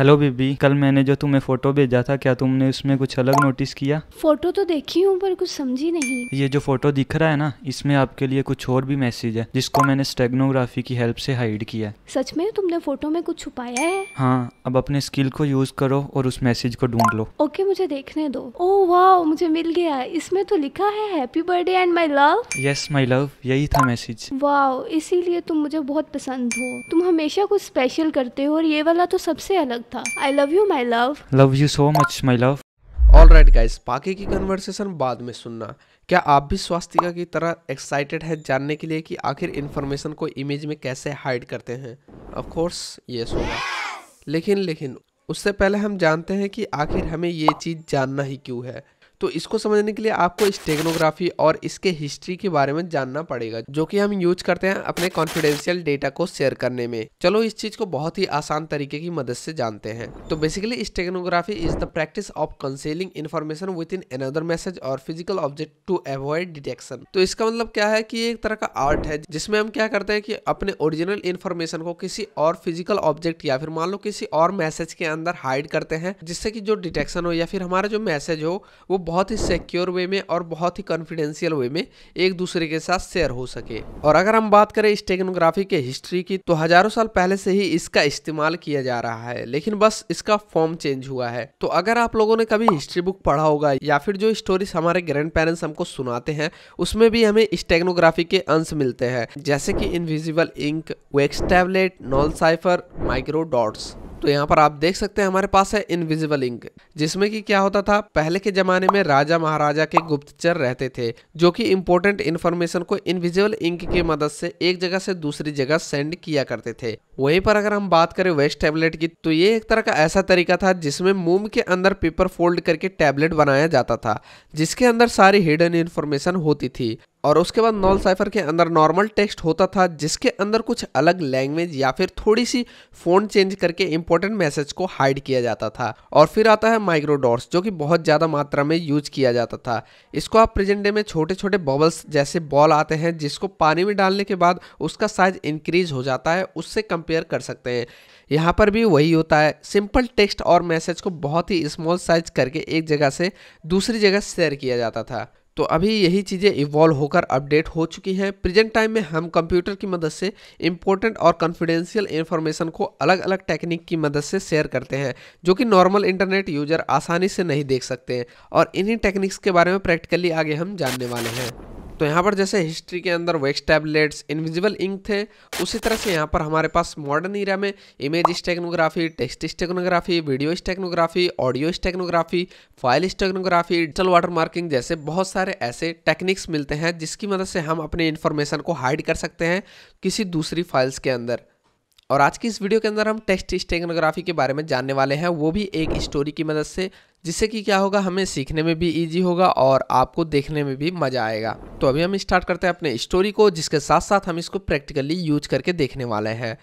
Hello बीबी कल मैंने जो तुम्हें फोटो भेजा था क्या तुमने उसमें कुछ अलग नोटिस किया फोटो तो देखी हूँ पर कुछ समझी नहीं ये जो फोटो दिख रहा है ना इसमें आपके लिए कुछ और भी मैसेज है जिसको मैंने स्टेग्नोग्राफी की हेल्प से हाइड किया है सच में तुमने फोटो में कुछ छुपाया है हाँ अब अपने स्किल को यूज करो और उस मैसेज को ढूंढ लो ओके मुझे देखने दो ओ oh, वाह मुझे मिल गया इसमें तो लिखा है happy birthday and my love yes my love यही था मैसेज वाह इसीलिए तुम मुझे बहुत पसंद हो तुम हमेशा कुछ स्पेशल करते हो और ये वाला तो सबसे अलग था I love you my love love you so much my love all right guys बाकी की कन्वर्सेशन बाद में सुनना क्या आप भी स्वास्तिका की तरह एक्साइटेड है जानने के लिए कि आखिर इन्फॉर्मेशन को इमेज में कैसे हाइड करते हैं ऑफकोर्स ये होगा लेकिन लेकिन उससे पहले हम जानते हैं कि आखिर हमें ये चीज़ जानना ही क्यों है तो इसको समझने के लिए आपको स्टेगनोग्राफी और इसके हिस्ट्री के बारे में जानना पड़ेगा जो कि हम यूज करते हैं अपने कॉन्फिडेंशियल डेटा को शेयर करने में चलो इस चीज को बहुत ही आसान तरीके की मदद से जानते हैं तो basically steganography is the practice of concealing information within another message or physical object to avoid detection तो इसका मतलब क्या है की एक तरह का आर्ट है जिसमें हम क्या करते हैं कि अपने ओरिजिनल इन्फॉर्मेशन को किसी और फिजिकल ऑब्जेक्ट या फिर मान लो किसी और मैसेज के अंदर हाइड करते हैं जिससे कि जो डिटेक्शन हो या फिर हमारा जो मैसेज हो वो बहुत ही सिक्योर वे में और बहुत ही कॉन्फिडेंशियल वे में एक दूसरे के साथ शेयर हो सके और अगर हम बात करें टेक्नोग्राफी के हिस्ट्री की तो हजारों साल पहले से ही इसका इस्तेमाल किया जा रहा है लेकिन बस इसका फॉर्म चेंज हुआ है तो अगर आप लोगों ने कभी हिस्ट्री बुक पढ़ा होगा या फिर जो स्टोरीज हमारे ग्रैंड पेरेंट्स हमको सुनाते हैं उसमें भी हमें टेक्नोग्राफी के अंश मिलते हैं जैसे कि invisible ink wax tablet null cipher micro dots तो यहाँ पर आप देख सकते हैं हमारे पास है इनविजिबल इंक जिसमें कि क्या होता था पहले के जमाने में में राजा महाराजा के गुप्तचर रहते थे जो कि इम्पोर्टेंट इन्फॉर्मेशन को इनविजिबल इंक की मदद से एक जगह से दूसरी जगह सेंड किया करते थे वहीं पर अगर हम बात करें वेस्ट टैबलेट की तो ये एक तरह का ऐसा तरीका था जिसमें मोम के अंदर पेपर फोल्ड करके टैबलेट बनाया जाता था जिसके अंदर सारी हिडन इन्फॉर्मेशन होती थी और उसके बाद नॉल साइफर के अंदर नॉर्मल टेक्स्ट होता था जिसके अंदर कुछ अलग लैंग्वेज या फिर थोड़ी सी फोन चेंज करके इंपॉर्टेंट मैसेज को हाइड किया जाता था और फिर आता है माइक्रोडॉर्स जो कि बहुत ज़्यादा मात्रा में यूज किया जाता था इसको आप प्रेजेंट डे में छोटे छोटे बबल्स जैसे बॉल आते हैं जिसको पानी में डालने के बाद उसका साइज इंक्रीज हो जाता है उससे कंपेयर कर सकते हैं यहाँ पर भी वही होता है सिंपल टेक्स्ट और मैसेज को बहुत ही स्मॉल साइज करके एक जगह से दूसरी जगह शेयर किया जाता था तो अभी यही चीज़ें इवॉल्व होकर अपडेट हो चुकी हैं प्रेजेंट टाइम में हम कंप्यूटर की मदद से इंपॉर्टेंट और कॉन्फिडेंशियल इन्फॉर्मेशन को अलग अलग टेक्निक की मदद से शेयर करते हैं जो कि नॉर्मल इंटरनेट यूजर आसानी से नहीं देख सकते हैं और इन्हीं टेक्निक्स के बारे में प्रैक्टिकली आगे हम जानने वाले हैं तो यहाँ पर जैसे हिस्ट्री के अंदर वेक्स टैबलेट्स इनविजिबल इंक थे उसी तरह से यहाँ पर हमारे पास मॉडर्न ईरा में image steganography text steganography video steganography audio steganography file steganography digital watermarking जैसे बहुत सारे ऐसे टेक्निक्स मिलते हैं जिसकी मदद से हम अपने इन्फॉर्मेशन को हाइड कर सकते हैं किसी दूसरी फाइल्स के अंदर और आज की इस वीडियो के अंदर हम टेक्स्ट स्टेगनोग्राफी के बारे में जानने वाले हैं वो भी एक स्टोरी की मदद से जिससे कि क्या होगा हमें सीखने में भी ईजी होगा और आपको देखने में भी मज़ा आएगा तो अभी हम स्टार्ट करते हैं अपने स्टोरी को जिसके साथ साथ हम इसको प्रैक्टिकली यूज करके देखने वाले हैं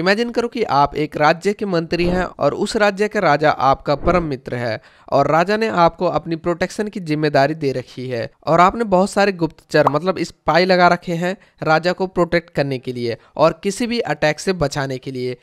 इमेजिन करो कि आप एक राज्य के मंत्री हैं और उस राज्य का राजा आपका परम मित्र है और राजा ने आपको अपनी प्रोटेक्शन की जिम्मेदारी दे रखी है और आपने बहुत सारे गुप्तचर मतलब इस पाई लगा रखे हैं राजा को प्रोटेक्ट करने के लिए और किसी भी अटैक से बचाने के लिए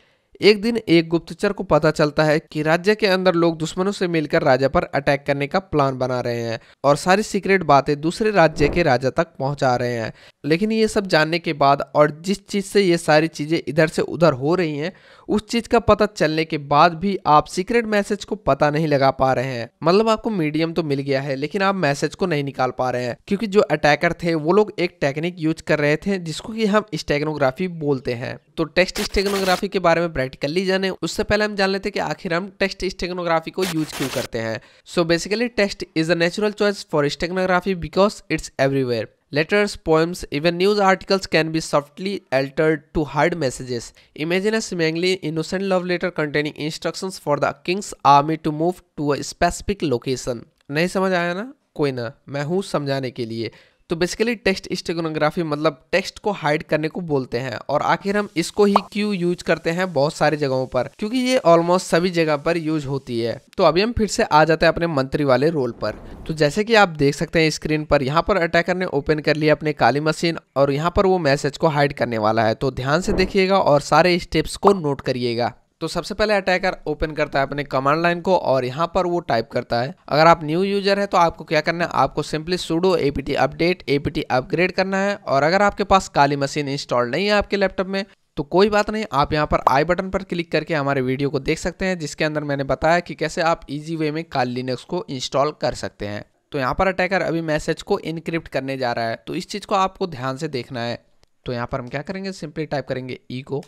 एक दिन एक गुप्तचर को पता चलता है कि राज्य के अंदर लोग दुश्मनों से मिलकर राजा पर अटैक करने का प्लान बना रहे हैं और सारी सीक्रेट बातें दूसरे राज्य के राजा तक पहुंचा रहे हैं लेकिन ये सब जानने के बाद और जिस चीज़ से ये सारी चीज़ें इधर से उधर हो रही हैं उस चीज का पता चलने के बाद भी आप सीक्रेट मैसेज को पता नहीं लगा पा रहे हैं मतलब आपको मीडियम तो मिल गया है लेकिन आप मैसेज को नहीं निकाल पा रहे हैं क्योंकि जो अटैकर थे वो लोग एक टेक्निक यूज कर रहे थे जिसको कि हम स्टेगनोग्राफी बोलते हैं तो टेक्स्ट स्टेगनोग्राफी के बारे में प्रैक्टिकली जाने उससे पहले हम जान लेते कि आखिर हम टेक्स्ट स्टेगनोग्राफी को यूज क्यों करते हैं so basically text is a natural choice for steganography because it's everywhere Letters, poems, even news articles can be subtly altered to hide messages. Imagine a seemingly innocent love letter containing instructions for the king's army to move to a specific location. नहीं समझ आया ना कोई ना मैं हूँ समझाने के लिए तो बेसिकली टेक्स्ट स्टेगोनोग्राफी मतलब टेक्स्ट को हाइड करने को बोलते हैं और आखिर हम इसको ही क्यों यूज करते हैं बहुत सारी जगहों पर क्योंकि ये ऑलमोस्ट सभी जगह पर यूज होती है तो अभी हम फिर से आ जाते हैं अपने मंत्री वाले रोल पर तो जैसे कि आप देख सकते हैं स्क्रीन पर यहाँ पर अटैकर ने ओपन कर लिया अपने काली मशीन और यहाँ पर वो मैसेज को हाइड करने वाला है तो ध्यान से देखिएगा और सारे स्टेप्स को नोट करिएगा तो सबसे पहले अटैकर ओपन करता है अपने कमांड लाइन को और यहाँ पर वो टाइप करता है अगर आप न्यू यूजर है तो आपको क्या करना है आपको simply sudo APT update APT upgrade करना है और अगर आपके पास काली मशीन इंस्टॉल नहीं है आपके लैपटॉप में तो कोई बात नहीं आप यहाँ पर आई बटन पर क्लिक करके हमारे वीडियो को देख सकते हैं जिसके अंदर मैंने बताया कि कैसे आप इजी वे में काल लिनक्स को इंस्टॉल कर सकते हैं तो यहाँ पर अटैकर अभी मैसेज को इनक्रिप्ट करने जा रहा है तो इस चीज़ को आपको ध्यान से देखना है तो यहाँ पर हम क्या करेंगे सिंपली टाइप करेंगे ई को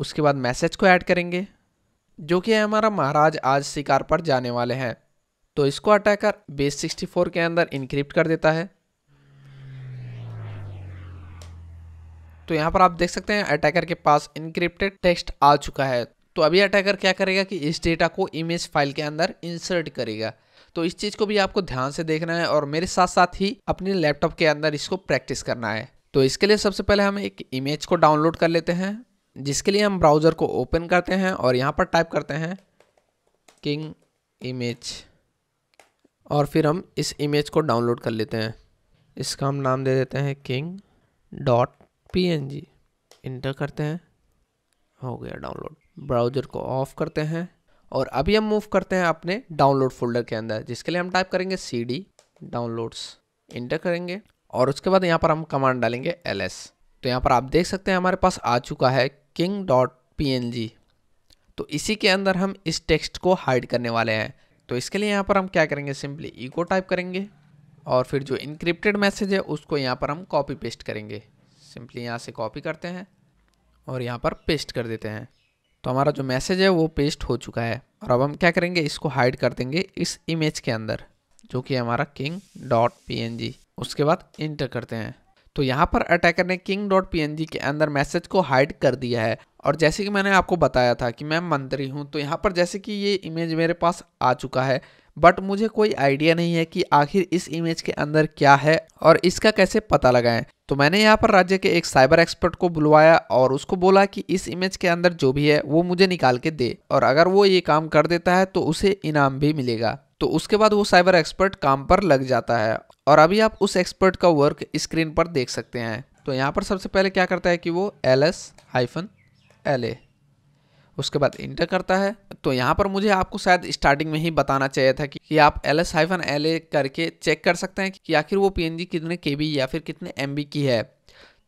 उसके बाद मैसेज को ऐड करेंगे जो कि है हमारा महाराज आज शिकार पर जाने वाले हैं तो इसको अटैकर बेस 64 के अंदर इनक्रिप्ट कर देता है तो यहाँ पर आप देख सकते हैं अटैकर के पास इनक्रिप्टेड टेक्स्ट आ चुका है तो अभी अटैकर क्या करेगा कि इस डेटा को इमेज फाइल के अंदर इंसर्ट करेगा तो इस चीज़ को भी आपको ध्यान से देखना है और मेरे साथ साथ ही अपने लैपटॉप के अंदर इसको प्रैक्टिस करना है तो इसके लिए सबसे पहले हम एक इमेज को डाउनलोड कर लेते हैं जिसके लिए हम ब्राउज़र को ओपन करते हैं और यहाँ पर टाइप करते हैं किंग इमेज और फिर हम इस इमेज को डाउनलोड कर लेते हैं इसका हम नाम दे देते हैं king dot P N G enter करते हैं हो गया डाउनलोड ब्राउज़र को ऑफ करते हैं और अभी हम मूव करते हैं अपने डाउनलोड फोल्डर के अंदर जिसके लिए हम टाइप करेंगे सी डी डाउनलोड्स इंटर करेंगे और उसके बाद यहाँ पर हम कमांड डालेंगे एल एस तो यहाँ पर आप देख सकते हैं हमारे पास आ चुका है किंग डॉट पी तो इसी के अंदर हम इस टेक्स्ट को हाइड करने वाले हैं तो इसके लिए यहाँ पर हम क्या करेंगे सिंपली इको टाइप करेंगे और फिर जो इनक्रिप्टेड मैसेज है उसको यहाँ पर हम कॉपी पेस्ट करेंगे सिंपली यहाँ से कॉपी करते हैं और यहाँ पर पेस्ट कर देते हैं तो हमारा जो मैसेज है वो पेस्ट हो चुका है और अब हम क्या करेंगे इसको हाइड कर देंगे इस इमेज के अंदर जो कि हमारा किंग डॉट पी उसके बाद इंटर करते हैं तो यहाँ पर अटैकर ने किंग डॉट पी के अंदर मैसेज को हाइड कर दिया है और जैसे कि मैंने आपको बताया था कि मैं मंत्री हूँ तो यहाँ पर जैसे कि ये इमेज मेरे पास आ चुका है बट मुझे कोई आइडिया नहीं है कि आखिर इस इमेज के अंदर क्या है और इसका कैसे पता लगाएं तो मैंने यहाँ पर राज्य के एक साइबर एक्सपर्ट को बुलवाया और उसको बोला कि इस इमेज के अंदर जो भी है वो मुझे निकाल के दे और अगर वो ये काम कर देता है तो उसे इनाम भी मिलेगा तो उसके बाद वो साइबर एक्सपर्ट काम पर लग जाता है और अभी आप उस एक्सपर्ट का वर्क स्क्रीन पर देख सकते हैं तो यहाँ पर सबसे पहले क्या करता है कि वो L S hyphen L A उसके बाद इंटर करता है तो यहाँ पर मुझे आपको शायद स्टार्टिंग में ही बताना चाहिए था कि, कि आप L S hyphen L A करके चेक कर सकते हैं कि आखिर वो पी कितने के या फिर कितने एम की है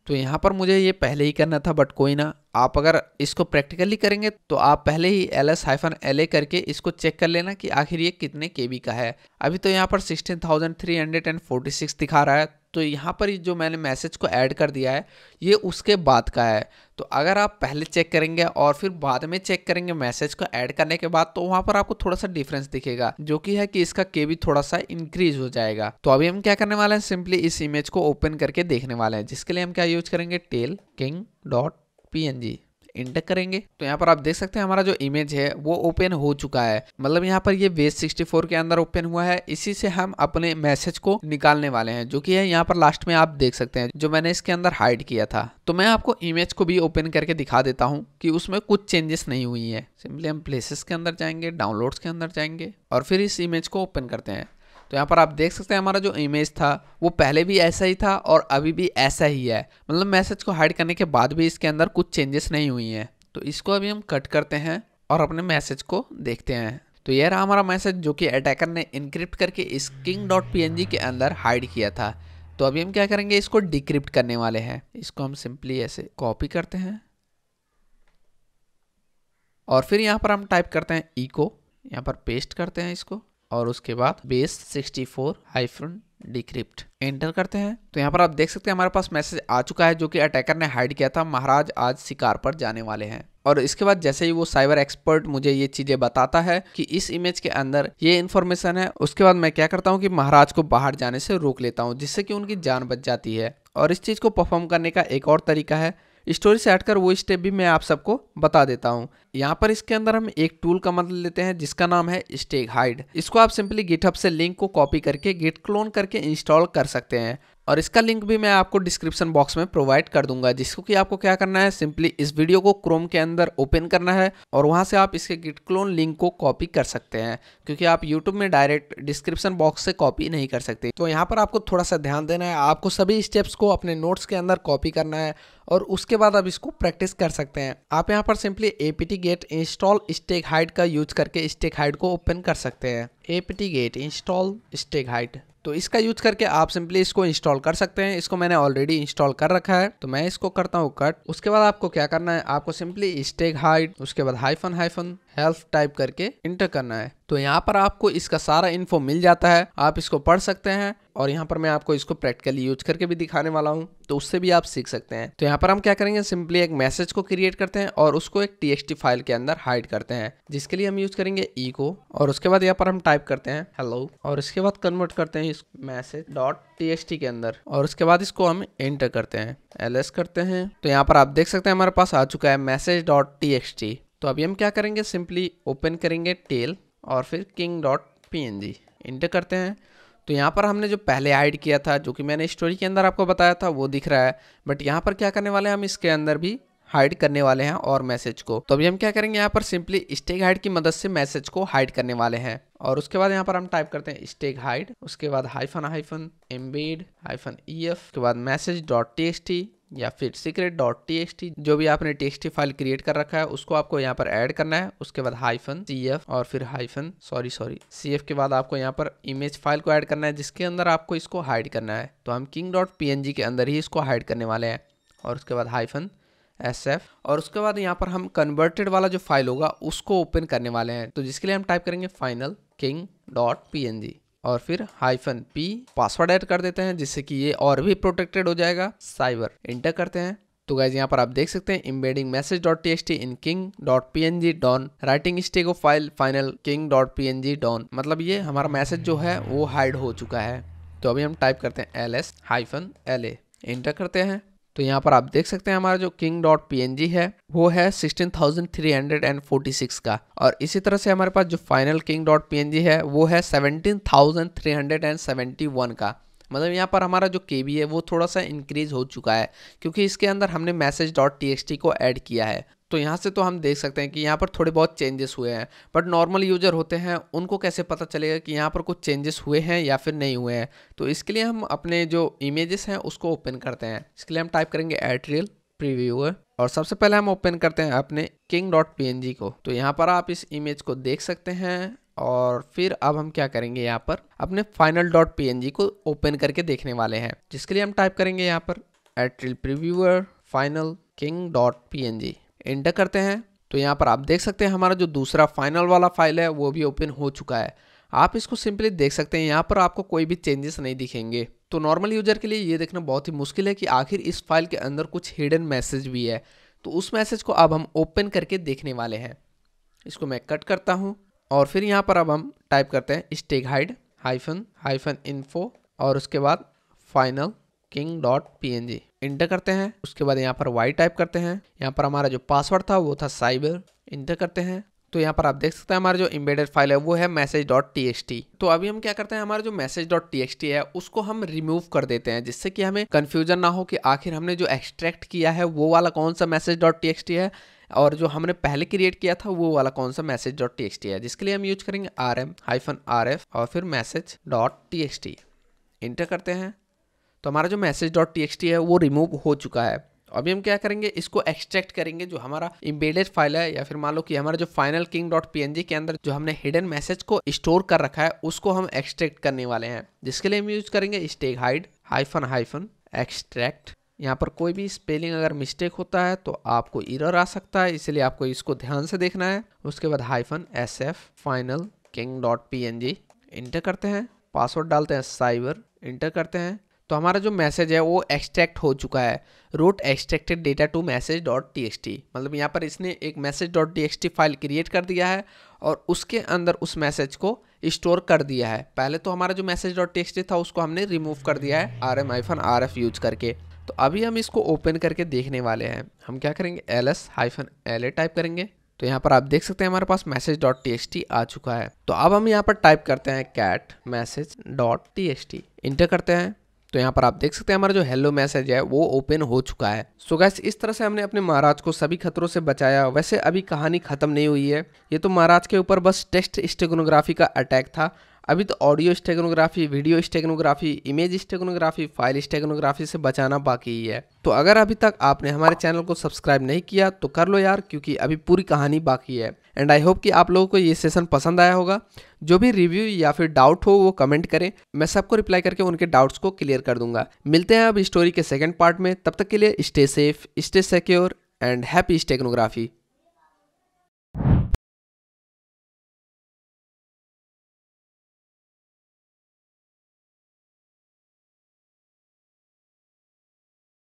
तो यहाँ पर मुझे ये पहले ही करना था बट कोई ना आप अगर इसको प्रैक्टिकली करेंगे तो आप पहले ही L S hyphen L A करके इसको चेक कर लेना कि आखिर ये कितने के बी का है अभी तो यहाँ पर sixteen thousand three hundred and forty six दिखा रहा है तो यहाँ पर जो मैंने मैसेज को ऐड कर दिया है ये उसके बाद का है तो अगर आप पहले चेक करेंगे और फिर बाद में चेक करेंगे मैसेज को ऐड करने के बाद तो वहाँ पर आपको थोड़ा सा डिफरेंस दिखेगा जो कि है कि इसका के भी थोड़ा सा इंक्रीज हो जाएगा तो अभी हम क्या करने वाले हैं सिंपली इस इमेज को ओपन करके देखने वाले हैं जिसके लिए हम क्या यूज करेंगे tail king dot PNG enter करेंगे तो यहाँ पर आप देख सकते हैं हमारा जो इमेज है वो ओपन हो चुका है मतलब यहाँ पर ये वेज 64 के अंदर ओपन हुआ है इसी से हम अपने मैसेज को निकालने वाले हैं जो कि है यहाँ पर लास्ट में आप देख सकते हैं जो मैंने इसके अंदर हाइड किया था तो मैं आपको इमेज को भी ओपन करके दिखा देता हूँ कि उसमें कुछ चेंजेस नहीं हुई है सिंपली हम प्लेसेस के अंदर जाएंगे डाउनलोड्स के अंदर जाएंगे और फिर इस इमेज को ओपन करते हैं तो यहाँ पर आप देख सकते हैं हमारा जो इमेज था वो पहले भी ऐसा ही था और अभी भी ऐसा ही है मतलब मैसेज को हाइड करने के बाद भी इसके अंदर कुछ चेंजेस नहीं हुई हैं तो इसको अभी हम कट करते हैं और अपने मैसेज को देखते हैं तो यह रहा हमारा मैसेज जो कि अटैकर ने इनक्रिप्ट करके इस किंग डॉट पी के अंदर हाइड किया था तो अभी हम क्या करेंगे इसको डिक्रिप्ट करने वाले हैं इसको हम सिंपली ऐसे कॉपी करते हैं और फिर यहाँ पर हम टाइप करते हैं ईको यहाँ पर पेस्ट करते हैं इसको और उसके बाद base 64 four hyphen decrypt enter करते हैं तो यहाँ पर आप देख सकते हैं हमारे पास मैसेज आ चुका है जो कि अटैकर ने हाइड किया था महाराज आज शिकार पर जाने वाले हैं और इसके बाद जैसे ही वो साइबर एक्सपर्ट मुझे ये चीजें बताता है कि इस इमेज के अंदर ये इन्फॉर्मेशन है उसके बाद मैं क्या करता हूँ कि महाराज को बाहर जाने से रोक लेता हूँ जिससे कि उनकी जान बच जाती है और इस चीज़ को परफॉर्म करने का एक और तरीका है स्टोरी से कर वो स्टेप भी मैं आप सबको बता देता हूँ यहाँ पर इसके अंदर हम एक टूल का मदद मतलब लेते हैं जिसका नाम है स्टेक हाइड इसको आप सिंपली गिटअप से लिंक को कॉपी करके गिट क्लोन करके इंस्टॉल कर सकते हैं और इसका लिंक भी मैं आपको डिस्क्रिप्शन बॉक्स में प्रोवाइड कर दूंगा जिसको कि आपको क्या करना है सिंपली इस वीडियो को क्रोम के अंदर ओपन करना है और वहां से आप इसके गिट क्लोन लिंक को कॉपी कर सकते हैं क्योंकि आप यूट्यूब में डायरेक्ट डिस्क्रिप्शन बॉक्स से कॉपी नहीं कर सकते तो यहाँ पर आपको थोड़ा सा ध्यान देना है आपको सभी स्टेप्स को अपने नोट्स के अंदर कॉपी करना है और उसके बाद आप इसको प्रैक्टिस कर सकते हैं आप यहाँ पर simply APT get install steghide का यूज करके स्टेक हाइट को ओपन कर सकते हैं APT get install steghide तो इसका यूज करके आप सिंपली इसको इंस्टॉल कर सकते हैं इसको मैंने ऑलरेडी इंस्टॉल कर रखा है तो मैं इसको करता हूँ कट उसके बाद आपको क्या करना है आपको सिंपली स्टेक हाइट उसके बाद हाइफन हाइफन हेल्प टाइप करके इंटर करना है तो यहाँ पर आपको इसका सारा इन्फो मिल जाता है आप इसको पढ़ सकते हैं और यहाँ पर मैं आपको इसको प्रैक्टिकली यूज करके भी दिखाने वाला हूँ तो उससे भी आप सीख सकते हैं तो यहाँ पर हम क्या करेंगे सिंपली एक मैसेज को क्रिएट करते हैं और उसको एक टी फाइल के अंदर हाइड करते हैं जिसके लिए हम यूज करेंगे ई को और उसके बाद यहाँ पर हम टाइप करते हैं हेलो और इसके बाद कन्वर्ट करते हैं इस मैसेज डॉट टी के अंदर और उसके बाद इसको हम एंटर करते हैं एल करते हैं तो यहाँ पर आप देख सकते हैं हमारे पास आ चुका है मैसेज डॉट टी तो अभी हम क्या करेंगे सिंपली ओपन करेंगे टेल और फिर king dot P N G enter करते हैं तो यहाँ पर हमने जो पहले ऐड किया था जो कि मैंने स्टोरी के अंदर आपको बताया था वो दिख रहा है बट यहाँ पर क्या करने वाले हैं हम इसके अंदर भी हाइड करने वाले हैं और मैसेज को तो अभी हम क्या करेंगे यहाँ पर सिंपली स्टेक हाइड की मदद से मैसेज को हाइड करने वाले हैं और उसके बाद यहाँ पर हम टाइप करते हैं स्टेक हाइड उसके बाद hyphen hyphen embed hyphen E F के बाद message dot T S T या फिर सीक्रेट डॉट टी जो भी आपने टी फाइल क्रिएट कर रखा है उसको आपको यहाँ पर ऐड करना है उसके बाद हाइफन सी और फिर हाइफन सॉरी सॉरी सी के बाद आपको यहाँ पर इमेज फाइल को ऐड करना है जिसके अंदर आपको इसको हाइड करना है तो हम किंग डॉट पी के अंदर ही इसको हाइड करने वाले हैं और उसके बाद हाइफन एस एफ और उसके बाद यहाँ पर हम कन्वर्टेड वाला जो फाइल होगा उसको ओपन करने वाले हैं तो जिसके लिए हम टाइप करेंगे final king dot P N G और फिर हाइफन पी पासवर्ड ऐड कर देते हैं जिससे कि ये और भी प्रोटेक्टेड हो जाएगा साइबर इंटर करते हैं तो गाइज यहाँ पर आप देख सकते हैं embedding message dot T S T in king dot P N G done writing steg of file final king dot P N G done मतलब ये हमारा मैसेज जो है वो हाइड हो चुका है तो अभी हम टाइप करते हैं L S hyphen L A enter करते हैं तो यहाँ पर आप देख सकते हैं हमारा जो किंग डॉट पी है वो है 16,346 का और इसी तरह से हमारे पास जो फाइनल किंग डॉट पी है वो है 17,371 का मतलब यहाँ पर हमारा जो के है वो थोड़ा सा इंक्रीज हो चुका है क्योंकि इसके अंदर हमने मैसेज डॉट टी को ऐड किया है तो यहाँ से तो हम देख सकते हैं कि यहाँ पर थोड़े बहुत चेंजेस हुए हैं बट नॉर्मल यूजर होते हैं उनको कैसे पता चलेगा कि यहाँ पर कुछ चेंजेस हुए हैं या फिर नहीं हुए हैं तो इसके लिए हम अपने जो इमेजेस हैं उसको ओपन करते हैं इसके लिए हम टाइप करेंगे एट्रियल प्रीव्यू और सबसे पहले हम ओपन करते हैं अपने किंग डॉट पी को तो यहाँ पर आप इस इमेज को देख सकते हैं और फिर अब हम क्या करेंगे यहाँ पर अपने फाइनल डॉट पी को ओपन करके देखने वाले हैं जिसके लिए हम टाइप करेंगे यहाँ पर Atril previewer final king dot P enter करते हैं तो यहाँ पर आप देख सकते हैं हमारा जो दूसरा फाइनल वाला फाइल है वो भी ओपन हो चुका है आप इसको सिंपली देख सकते हैं यहाँ पर आपको कोई भी चेंजेस नहीं दिखेंगे तो नॉर्मल यूजर के लिए ये देखना बहुत ही मुश्किल है कि आखिर इस फाइल के अंदर कुछ हिडन मैसेज भी है तो उस मैसेज को अब हम ओपन करके देखने वाले हैं इसको मैं कट करता हूँ और फिर यहाँ पर अब हम टाइप करते हैं steghide hyphen hyphen info और उसके बाद final king dot P enter करते हैं उसके बाद यहाँ पर वाई टाइप करते हैं यहाँ पर हमारा जो पासवर्ड था वो था साइबर इंटर करते हैं तो यहाँ पर आप देख सकते हैं हमारा जो इम्बेडेड फाइल है वो है message dot T S T तो अभी हम क्या करते हैं हमारा जो message dot T S T है उसको हम रिमूव कर देते हैं जिससे कि हमें कन्फ्यूजन ना हो कि आखिर हमने जो एक्सट्रैक्ट किया है वो वाला कौन सा message dot T S T है और जो हमने पहले क्रिएट किया था वो वाला कौन सा message dot T S T है जिसके लिए हम यूज करेंगे R M hyphen R F और फिर message dot T S T enter करते हैं तो हमारा जो मैसेज डॉट टी है वो रिमूव हो चुका है अभी हम क्या करेंगे इसको एक्सट्रैक्ट करेंगे जो हमारा इम्बेडेड फाइल है या फिर मान लो कि हमारा जो फाइनल किंग डॉट पी के अंदर जो हमने हिडन मैसेज को स्टोर कर रखा है उसको हम एक्सट्रैक्ट करने वाले हैं जिसके लिए हम यूज करेंगे steghide hyphen hyphen extract यहाँ पर कोई भी स्पेलिंग अगर मिस्टेक होता है तो आपको इरर आ सकता है इसलिए आपको इसको ध्यान से देखना है उसके बाद hyphen S F final king dot P N G enter करते हैं पासवर्ड डालते हैं साइबर इंटर करते हैं तो हमारा जो मैसेज है वो एक्सट्रैक्ट हो चुका है wrote extracted data to message dot T मतलब यहाँ पर इसने एक message dot T file create कर दिया है और उसके अंदर उस मैसेज को स्टोर कर दिया है पहले तो हमारा जो मैसेज डॉट टी था उसको हमने रिमूव कर दिया है R M hyphen R F use करके तो अभी हम इसको ओपन करके देखने वाले हैं हम क्या करेंगे L S hyphen L A type करेंगे तो यहाँ पर आप देख सकते हैं हमारे पास मैसेज डॉट टी आ चुका है तो अब हम यहाँ पर टाइप करते हैं cat message dot T enter करते हैं तो यहाँ पर आप देख सकते हैं हमारा जो हेलो मैसेज है वो ओपन हो चुका है सो गैस इस तरह से हमने अपने महाराज को सभी खतरों से बचाया वैसे अभी कहानी खत्म नहीं हुई है ये तो महाराज के ऊपर बस टेस्ट स्टेगनोग्राफी का अटैक था अभी तो audio steganography video steganography image steganography file steganography से बचाना बाकी ही है तो अगर अभी तक आपने हमारे चैनल को सब्सक्राइब नहीं किया तो कर लो यार क्योंकि अभी पूरी कहानी बाकी है एंड आई होप कि आप लोगों को ये सेशन पसंद आया होगा जो भी रिव्यू या फिर डाउट हो वो कमेंट करें मैं सबको रिप्लाई करके उनके डाउट्स को क्लियर कर दूंगा मिलते हैं अब स्टोरी के सेकेंड पार्ट में तब तक के लिए stay safe stay secure and happy स्टेक्नोग्राफी